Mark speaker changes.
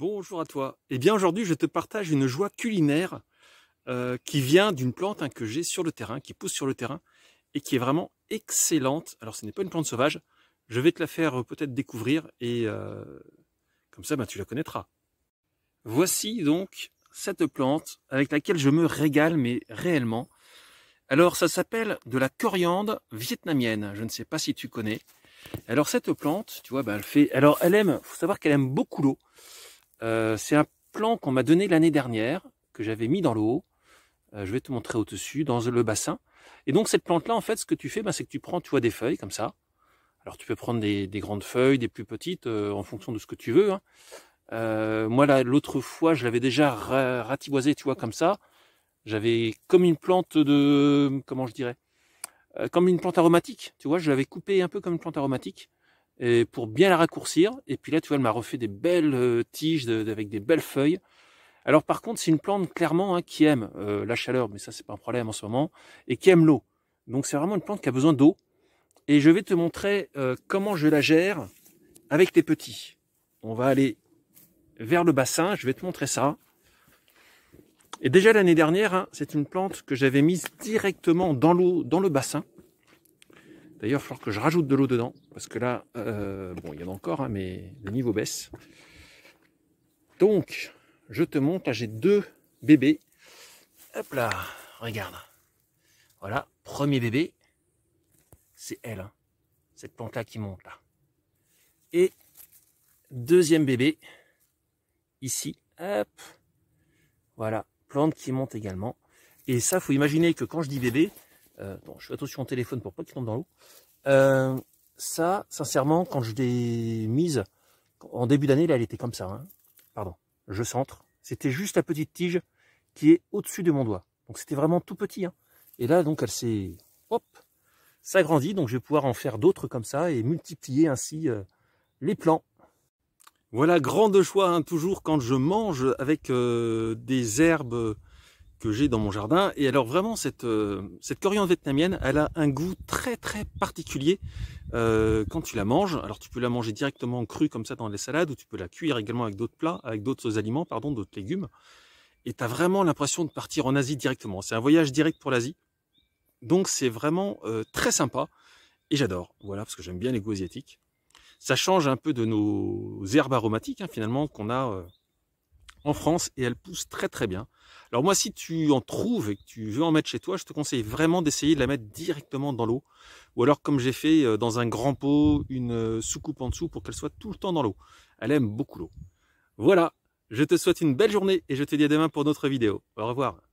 Speaker 1: Bonjour à toi. Eh bien aujourd'hui je te partage une joie culinaire euh, qui vient d'une plante hein, que j'ai sur le terrain, qui pousse sur le terrain et qui est vraiment excellente. Alors ce n'est pas une plante sauvage, je vais te la faire euh, peut-être découvrir et euh, comme ça ben, tu la connaîtras. Voici donc cette plante avec laquelle je me régale mais réellement. Alors ça s'appelle de la coriandre vietnamienne, je ne sais pas si tu connais. Alors cette plante, tu vois, ben, elle fait. Alors elle aime, faut savoir qu'elle aime beaucoup l'eau. Euh, c'est un plan qu'on m'a donné l'année dernière, que j'avais mis dans l'eau. Euh, je vais te montrer au-dessus, dans le bassin. Et donc cette plante-là, en fait, ce que tu fais, ben, c'est que tu prends, tu vois, des feuilles comme ça. Alors tu peux prendre des, grandes feuilles, des plus petites, euh, en fonction de ce que tu veux. Hein. Euh, l'autre fois, je l'avais déjà ratiboisé, tu vois, comme ça. J'avais comme une plante de, comment je dirais, euh, comme une plante aromatique, tu vois. Je l'avais coupé un peu comme une plante aromatique et pour bien la raccourcir. Et puis là, tu vois, elle m'a refait des belles euh, tiges avec des belles feuilles. Alors par contre, c'est une plante clairement hein, qui aime euh, la chaleur, mais ça c'est pas un problème en ce moment, et qui aime l'eau. Donc c'est vraiment une plante qui a besoin d'eau. Et je vais te montrer euh, comment je la gère avec tes petits. On va aller vers le bassin, je vais te montrer ça. Et déjà l'année dernière, hein, c'est une plante que j'avais mise directement dans l'eau, dans le bassin. D'ailleurs, il va falloir que je rajoute de l'eau dedans, parce que là, euh, bon, il y en a encore, hein, mais le niveau baisse. Donc, je te montre, là j'ai deux bébés. Hop là, regarde. Voilà, premier bébé, c'est elle, hein, cette plante-là qui monte là. Et deuxième bébé, ici, hop, voilà, plante qui monte également. Et ça, faut imaginer que quand je dis bébé, euh, je fais attention au téléphone pour pas qu'il tombe dans l'eau. Euh, ça, sincèrement, quand je l'ai mise, en début d'année, là, elle était comme ça. Hein. Pardon, je centre. C'était juste la petite tige qui est au-dessus de mon doigt. Donc c'était vraiment tout petit. Hein. Et là, donc, elle s'est... Hop Ça grandit, donc je vais pouvoir en faire d'autres comme ça et multiplier ainsi euh, les plants. Voilà, grand choix, hein, toujours quand je mange avec des herbes que j'ai dans mon jardin. Et alors vraiment, cette, euh, cette coriandre vietnamienne, elle a un goût très très particulier euh, quand tu la manges. Alors tu peux la manger directement crue comme ça dans les salades, ou tu peux la cuire également avec d'autres plats, avec d'autres aliments, pardon, d'autres légumes. Et tu as vraiment l'impression de partir en Asie directement. C'est un voyage direct pour l'Asie. Donc c'est vraiment euh, très sympa. Et j'adore, voilà, parce que j'aime bien les goûts asiatiques. Ça change un peu de nos herbes aromatiques, hein, finalement, qu'on a en France et elle pousse très très bien. Alors moi, si tu en trouves et que tu veux en mettre chez toi, je te conseille vraiment d'essayer de la mettre directement dans l'eau. Ou alors, comme j'ai fait, euh, dans un grand pot, une euh, soucoupe en dessous pour qu'elle soit tout le temps dans l'eau. Elle aime beaucoup l'eau. Voilà, je te souhaite une belle journée et je te dis à demain pour notre vidéo. Au revoir.